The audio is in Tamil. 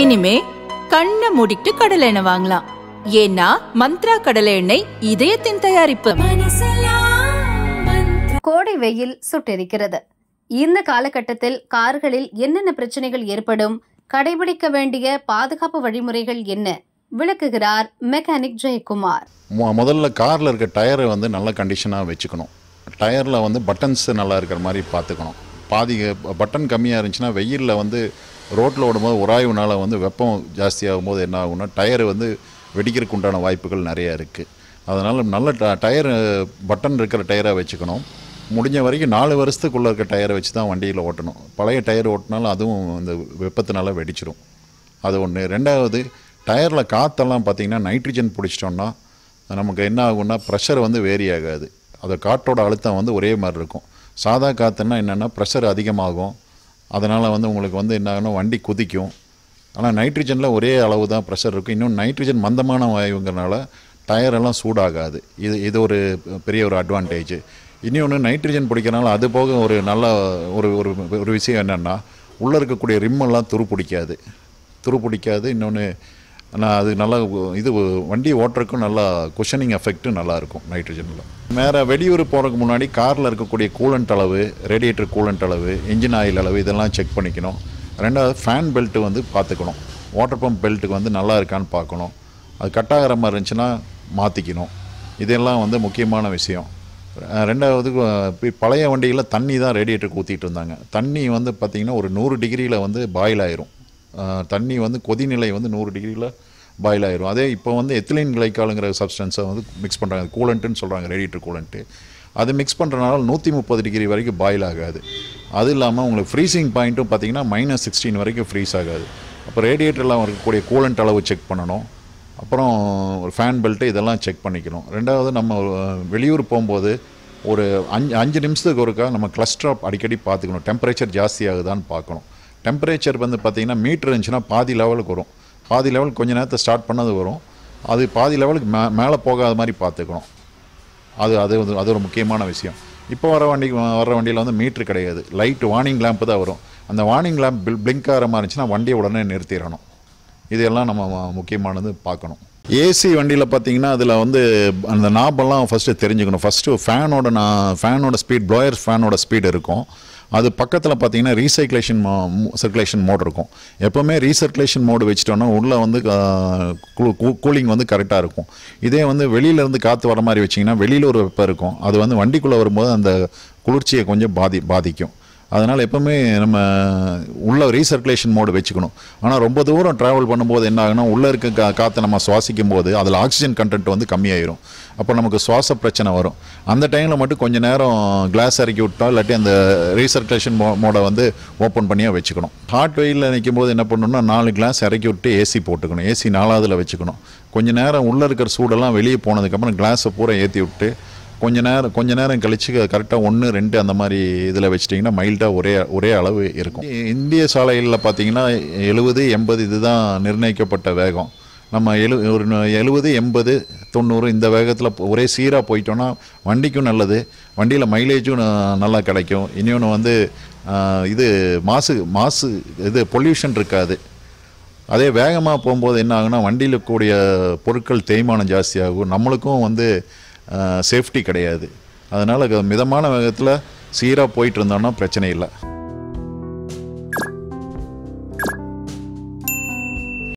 இனிமே கண்ணை மூடிட்டு கடலை எண்ணெய் வாங்கலாம் ஏன்னா மந்த்ரா கடலை எண்ணெய் இதயத்தின் தயாரிப்பு கோடை வெயில் சுட்டெரிக்கிறது இந்த காலகட்டத்தில் கார்களில் என்னென்ன பிரச்சனைகள் ஏற்படும் கடைபிடிக்க வேண்டிய பாதுகாப்பு வழிமுறைகள் என்ன விளக்குகிறார் மெக்கானிக் ஜெயக்குமார் முதல்ல காரில் இருக்க டயரை வந்து நல்ல கண்டிஷனாக வச்சுக்கணும் டயரில் வந்து பட்டன்ஸ் நல்லா இருக்கிற மாதிரி பார்த்துக்கணும் பாதி பட்டன் கம்மியாக இருந்துச்சுன்னா வெயிலில் வந்து ரோட்டில் ஓடும்போது உராய்வுனால் வந்து வெப்பம் ஜாஸ்தியாகும் போது என்ன ஆகும்னா டயர் வந்து வெடிக்கிறதுக்கு உண்டான வாய்ப்புகள் நிறையா இருக்குது அதனால் நல்ல ட டயர் பட்டன் இருக்கிற டயராக வச்சுக்கணும் முடிஞ்ச வரைக்கும் நாலு வருஷத்துக்குள்ளே இருக்க டயரை வச்சு தான் வண்டியில் ஓட்டணும் பழைய டயர் ஓட்டினாலும் அதுவும் இந்த வெப்பத்தினால வெடிச்சிடும் அது ஒன்று ரெண்டாவது டயரில் காற்றெல்லாம் பார்த்திங்கன்னா நைட்ரஜன் பிடிச்சிட்டோம்னா நமக்கு என்ன ஆகும்னா ப்ரெஷர் வந்து வேரி ஆகாது அது காற்றோட அழுத்தம் வந்து ஒரே மாதிரி இருக்கும் சாதா காற்றுன்னா என்னென்னா ப்ரெஷர் அதிகமாகும் அதனால் வந்து உங்களுக்கு வந்து என்ன ஆகணும் வண்டி குதிக்கும் ஆனால் நைட்ரஜனில் ஒரே அளவு தான் ப்ரெஷர் இருக்கும் இன்னும் நைட்ரஜன் மந்தமான வாயுங்கிறனால டயரெல்லாம் சூடாகாது இது இது ஒரு பெரிய ஒரு அட்வான்டேஜ் இனி ஒன்று நைட்ரஜன் பிடிக்கிறனால அது போக ஒரு நல்ல ஒரு ஒரு ஒரு விஷயம் என்னென்னா உள்ளே இருக்கக்கூடிய ரிம்மெல்லாம் துரு பிடிக்காது துரு பிடிக்காது இன்னொன்று ஆனால் அது நல்லா இது வண்டி ஓட்டுறதுக்கும் நல்லா கொஷனிங் எஃபெக்ட்டு நல்லாயிருக்கும் நைட்ரஜனில் வேறு வெளியூர் போகிறதுக்கு முன்னாடி காரில் இருக்கக்கூடிய கூலண்ட் அளவு ரேடியேட்டர் கூலண்ட் அளவு இன்ஜின் ஆயில் அளவு இதெல்லாம் செக் பண்ணிக்கணும் ரெண்டாவது ஃபேன் பெல்ட்டு வந்து பார்த்துக்கணும் வாட்டர் பம்ப் பெல்ட்டுக்கு வந்து நல்லா இருக்கான்னு பார்க்கணும் அது கட்டாகிற மாதிரி இருந்துச்சுன்னா மாற்றிக்கணும் இதெல்லாம் வந்து முக்கியமான விஷயம் ரெண்டாவது பழைய வண்டியில் தண்ணி தான் ரேடியேட்டருக்கு ஊற்றிட்டு இருந்தாங்க தண்ணி வந்து பார்த்திங்கன்னா ஒரு நூறு டிகிரியில் வந்து பாயில் ஆயிரும் தண்ணி வந்து கொதிநிலை வந்து நூறு டிகிரியில் பாயில் ஆயிரும் அதே இப்போ வந்து எத்திலின் கிளைக்காலுங்கிற சப்ஸ்டன்ஸை வந்து மிக்ஸ் பண்ணுறாங்க கூலண்ட்டுன்னு சொல்கிறாங்க ரேடியேட்ரு கூலண்ட்டு அது மிக்ஸ் பண்ணுறனால நூற்றி முப்பது டிகிரி வரைக்கும் பாயில் ஆகாது அது இல்லாமல் உங்களுக்கு ஃப்ரீசிங் பாயிண்ட்டும் பார்த்தீங்கன்னா மைனஸ் சிக்ஸ்டீன் வரைக்கும் ஃப்ரீஸ் ஆகாது அப்போ ரேடியேட்டரில் இருக்கக்கூடிய கூலண்ட் அளவு செக் பண்ணணும் அப்புறம் ஒரு ஃபேன் பெல்ட்டு இதெல்லாம் செக் பண்ணிக்கணும் ரெண்டாவது நம்ம வெளியூர் போகும்போது ஒரு அஞ்சு அஞ்சு நிமிஷத்துக்கு ஒருக்கா நம்ம கிளஸ்டர் அடிக்கடி பார்த்துக்கணும் டெம்பரேச்சர் ஜாஸ்தி ஆகுதான்னு பார்க்கணும் டெம்பரேச்சர் வந்து பார்த்திங்கன்னா மீட்ரு இருந்துச்சுன்னா பாதி லெவலுக்கு வரும் பாதி லெவல் கொஞ்சம் நேரத்தை ஸ்டார்ட் பண்ணது வரும் அது பாதி லெவலுக்கு மே மேலே போகாத மாதிரி பார்த்துக்கணும் அது அது அது ஒரு முக்கியமான விஷயம் இப்போ வர வண்டி வர வண்டியில் வந்து மீட்ரு கிடையாது லைட் வார்னிங் லேம்பு தான் வரும் அந்த வார்னிங் லேம்ப் பில் பிளிங்க் ஆகிற மாதிரி இருந்துச்சுன்னா வண்டியை உடனே நிறுத்திடணும் இதெல்லாம் நம்ம முக்கியமானது பார்க்கணும் ஏசி வண்டியில் பார்த்தீங்கன்னா அதில் வந்து அந்த நாபெல்லாம் ஃபஸ்ட்டு தெரிஞ்சுக்கணும் ஃபஸ்ட்டு ஃபேனோட நான் ஃபேனோட ஸ்பீட் ப்ளோயர் ஃபேனோட ஸ்பீடு இருக்கும் அது பக்கத்தில் பார்த்தீங்கன்னா ரீசைக்லேஷன் சர்க்குலேஷன் மோட் இருக்கும் எப்போவுமே ரீசர்க்குலேஷன் மோடு வச்சுட்டோன்னா உள்ளே வந்து கூலிங் வந்து கரெக்டாக இருக்கும் இதே வந்து வெளியிலேருந்து காற்று வர மாதிரி வச்சிங்கன்னா வெளியில் ஒரு வெப்பம் இருக்கும் அது வந்து வண்டிக்குள்ளே வரும்போது அந்த குளிர்ச்சியை கொஞ்சம் பாதி பாதிக்கும் அதனால் எப்போவுமே நம்ம உள்ள ரீசர்க்குலேஷன் மோடு வச்சுக்கணும் ஆனால் ரொம்ப தூரம் ட்ராவல் பண்ணும்போது என்ன ஆகுனா உள்ளே இருக்க கா காற்றை நம்ம சுவாசிக்கும் போது அதில் ஆக்சிஜன் கண்டென்ட் வந்து கம்மியாயிரும் அப்போ நமக்கு சுவாச பிரச்சனை வரும் அந்த டைமில் மட்டும் கொஞ்சம் நேரம் கிளாஸ் இறக்கி விட்டோம் இல்லாட்டி அந்த ரீசர்க்குலேஷன் மோ மோடை வந்து ஓப்பன் பண்ணியாக வச்சுக்கணும் ஹார்ட் வெயிலில் நிற்கும் போது என்ன பண்ணணும்னா நாலு கிளாஸ் இறக்கி விட்டு ஏசி போட்டுக்கணும் ஏசி நாலாவதில் வச்சுக்கணும் கொஞ்சம் நேரம் உள்ளே இருக்கிற சூடெல்லாம் வெளியே போனதுக்கப்புறம் கிளாஸை பூரா ஏற்றி விட்டு கொஞ்ச நேரம் கொஞ்ச நேரம் கழிச்சு கரெக்டாக ஒன்று ரெண்டு அந்த மாதிரி இதில் வச்சிட்டிங்கன்னா மைல்டாக ஒரே ஒரே அளவு இருக்கும் இந்திய சாலையில் பார்த்தீங்கன்னா எழுபது எண்பது இதுதான் நிர்ணயிக்கப்பட்ட வேகம் நம்ம எழு ஒரு எழுபது எண்பது தொண்ணூறு இந்த வேகத்தில் ஒரே சீராக போயிட்டோன்னா வண்டிக்கும் நல்லது வண்டியில் மைலேஜும் நல்லா கிடைக்கும் இன்னொன்று வந்து இது மாசு மாசு இது பொல்யூஷன் இருக்காது அதே வேகமாக போகும்போது என்ன ஆகுனா வண்டியில் கூடிய பொருட்கள் தேய்மானம் ஜாஸ்தியாகும் நம்மளுக்கும் வந்து சேஃப்டி கிடையாது அதனால் மிதமான வேகத்தில் சீராக போயிட்டு இருந்தோன்னா பிரச்சனை இல்லை